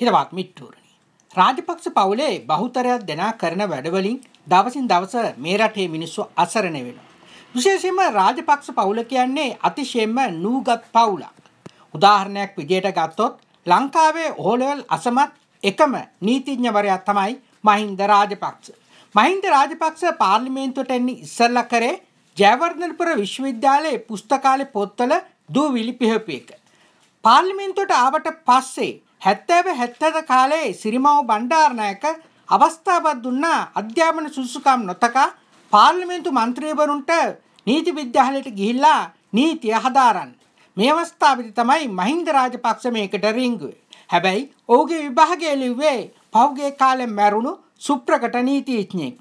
හිරවත් මිට්ටූරණි. රාජපක්ෂ පවුලේ බහුතරයක් දෙනා කරන වැඩවලින් දවසින් දවස මේ රටේ මිනිස්සු අසරණ වෙනවා. විශේෂයෙන්ම රාජපක්ෂ පවුල කියන්නේ අතිශයෙන්ම නූගත් පවුලක්. උදාහරණයක් විදියට ගත්තොත් ලංකාවේ ඕලෙවල් අසමත් එකම නීතිඥවරයා තමයි මහින්ද රාජපක්ෂ. මහින්ද රාජපක්ෂ පාර්ලිමේන්තුවට එන්නේ ඉස්සෙල්ලා කරේ ජයවර්ධනපුර විශ්වවිද්‍යාලයේ පුස්තකාලේ පොත්වල දූවිලි පිහපු එක. පාර්ලිමේන්තුවට ආවට පස්සේ හැත්තෑව හැත්තද කාලේ සිරිමව බණ්ඩාරණයක අවස්ථාවක් දුන්නා අධ්‍යාපන සුසුකම් නොතකා පාර්ලිමේන්තු මන්ත්‍රීවරුන්ට නීති විද්‍යාලයට ගිහිල්ලා නීතිය හදාරන්න. මේ අවස්ථාවේදී තමයි මහින්ද රාජපක්ෂ මේකට රිංගුවේ. හැබැයි ඔහුගේ විභාගය ලිව්වේ පහුගිය කාලේ මැරුණු සුප්‍රකට නීතිඥයෙක්.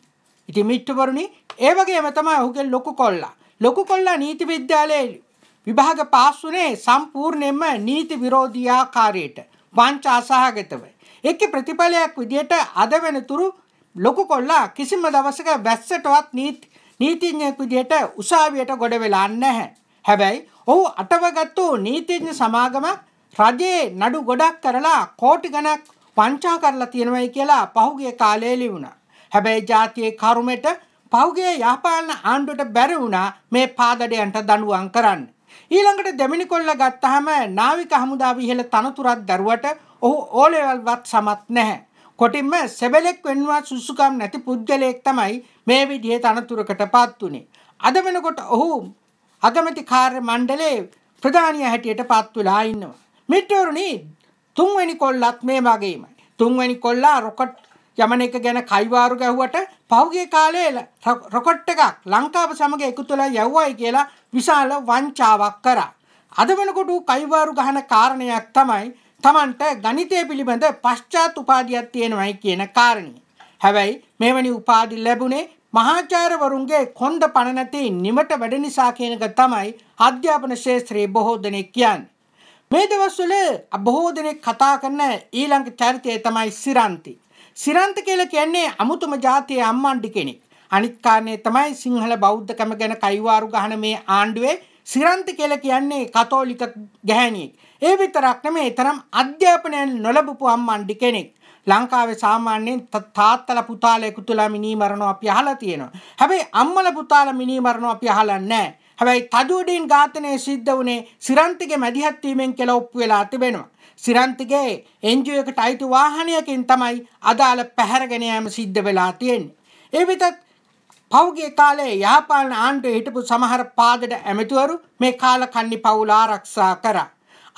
ඉතින් මිත්‍රවරුනි, ඒ වගේම තමයි ඔහුගේ ලොකු කොල්ලා. ලොකු කොල්ලා නීති විද්‍යාලයේ විභාග පාස් වුණේ සම්පූර්ණයෙන්ම නීති විරෝධී ආකාරයට. වංචාසහගතව. එක ප්‍රතිඵලයක් විදියට අද වෙනතුරු ලොකු කොල්ලා කිසිම දවසක වැස්සටවත් නීති නීතිඥයෙක් විදියට උසාවියට ගොඩ වෙලා නැහැ. හැබැයි ඔහු අටවගත්තු නීතිඥ සමාගම රජයේ නඩු ගොඩක් කරලා කෝටි ගණක් පංචා කරලා තියෙනවයි කියලා පහුගිය කාලේ ලියුණා. හැබැයි ජාතියේ කරුමෙට පහුගිය යහපාලන ආණ්ඩුවට බැරි වුණා මේ පාදඩයන්ට දඬුවම් කරන්න. ඊළඟට දෙමිනි කොල්ල ගත්තහම නාවික හමුදා විහෙල තනතුරක් දරුවට ඔහු ඕලෙවල්වත් සමත් නැහැ. කොටින්ම සෙබලෙක් වෙන්වා සුසුකම් නැති පුද්ගලයෙක් තමයි මේ විදිහේ තනතුරකට පත් වුනේ. අද වෙනකොට ඔහු අගමැති කාර්ය මණ්ඩලයේ ප්‍රධානිය හැටියට පත් වෙලා ඉන්නවා. මිටවරුනි තුන්වැනි කොල්ලත් මේ වගේමයි. තුන්වැනි කොල්ලා රොකට් යමන එක ගැන කයිවාරු ගැහුවට පහුගේ කාලයේ රොකට් එකක් ලංකාව සමග එකතු වෙලා යවුවයි කියලා විශාල වංචාවක් කරා. අද වෙනකොට කයිවාරු ගහන කාරණයක් තමයි Tamanට ගණිතය පිළිබඳ පශ්චාත් උපාධියක් තියෙනවයි කියන කාරණේ. හැබැයි මෙවැනි උපාධි ලැබුණේ මහාචාර්යවරුන්ගේ කොන්ද පණ නැති නිමට වැඩ නිසා කියනක තමයි අධ්‍යාපන ශාස්ත්‍රයේ බොහෝ දෙනෙක් කියන්නේ. මේ දවස්වල බොහෝ දෙනෙක් කතා කරන ඊළඟ චරිතය තමයි සිරන්ති. සිරන්ත කියල කියන්නේ අමුතුම ජාතිය අම්මණ්ඩි කෙනෙක්. අනිත්කාරණය තමයි සිංහල බෞද්ධකම ගැන කයිවාරු ගහන මේ ආණ්ඩුවේ සිරන්ත කියල කියන්නේ කතෝලික ගැහැනියෙක්. ඒ විතරක් නෙමේ තරම් අධ්‍යාපනය නොලබපු අම්මණ්ඩි කෙනෙක්. ලංකාවේ සාමාන්‍යයෙන් තාත්තල පුතාල එකතුලා මිනී මරණෝ අපි අහලා තියෙනවා. හැබැයි අම්මල පුතාල මිනී මරණෝ අපි අහලා නැහැ. හැබැයි තදුවඩින් ඝාතනය සිද්ධ වුණේ සිරන්තිගේ මැදිහත්වීමෙන් කියලා ඔප්පු වෙලා තිබෙනවා. සිරන්තිගේ එන්ජියෝ එකට අයිති වාහනයකින් තමයි අදාළ පැහැරගෙන යාම සිද්ධ වෙලා තියෙන්නේ. ඒ විතත් පෞගේ කාලේ යාපාලන ආණ්ඩුවේ හිටපු සමහර පාදට ඇමතිවරු මේ කාල කන්නි පවුල ආරක්ෂා කරා.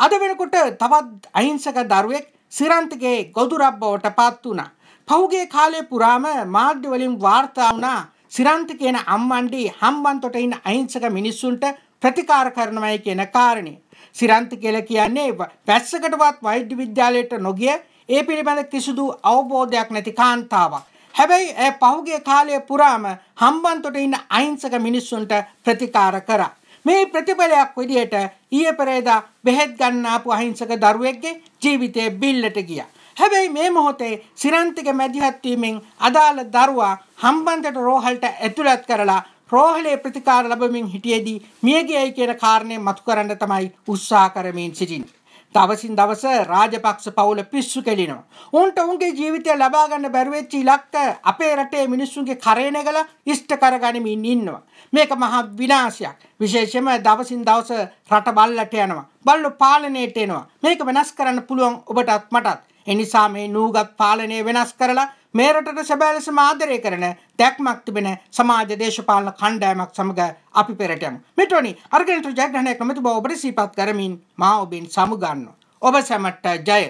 අද වෙනකොට තවත් අහිංසක දරුවෙක් සිරන්තිගේ ගොදුරබ්බවට පත් වුණා. පෞගේ කාලේ පුරාම මාධ්‍ය වලින් වාර්තා වුණා සිරන්ත කියන අම්මන්ඩි හම්බන්තොට ඉන්න අහිංසක මිනිස්සුන්ට ප්‍රතිකාර කරනවයි කියන කාරණේ. සිරන්ත කියලා කියන්නේ වැස්සකටවත් වෛද්‍ය විද්‍යාලයට නොගිය ඒ පිළිබඳ කිසිදු අවබෝධයක් නැති කාන්තාවක්. හැබැයි ඇය පහුගේ කාලය පුරාම හම්බන්තොට ඉන්න අහිංසක මිනිස්සුන්ට ප්‍රතිකාර කරා. මේ ප්‍රතිඵලයක් විදියට ඊයේ පෙරේදා බෙහෙත් ගන්න ආපු අහිංසක දරුවෙක්ගේ ජීවිතය බිල්ලට ගියා. හැබැයි මේ මොහොතේ සිරන්තික මැදිහත්වීමෙන් අදාළ දරුවා හම්බන්තට රෝහල්ට ඇතුළත් කරලා රෝහලේ ප්‍රතිකාර ලැබමින් හිටියේදී මියගියයි කියන කාරණය මතු කරන්න තමයි උත්සාහ කරමින් සිටින්නේ. දවසින් දවස රාජපක්ෂ පවුල පිස්සු කෙලිනවා. උන්ට උන්ගේ ජීවිතය ලබා ගන්න බැරිවෙච්ච ඉලක්ක අපේ රටේ මිනිස්සුන්ගේ කරේ නැගලා ඉෂ්ට කරගනිමින් ඉන්නවා. මේක මහා විනාශයක්. විශේෂයෙන්ම දවසින් දවස රට බල්ලට යනවා. බල්ලෝ පාලනයට එනවා. මේක වෙනස් කරන්න පුළුවන් ඔබටත් මටත්. එනිසා මේ නූගත් පාලනය වෙනස් කරලා මේ රටට සැබෑ ලෙසම ආදරය කරන දැක්මක් තිබෙන සමාජ දේශපාලන කණ්ඩායමක් සමග අපි පෙරට යමු. මෙටොනි අර්ගෙන්ට ජයග්‍රහණය කැමති බව ඔබට සිහිපත් කරමින් මා ඔබෙන් සමුගන්නවා. ඔබ සැමට ජය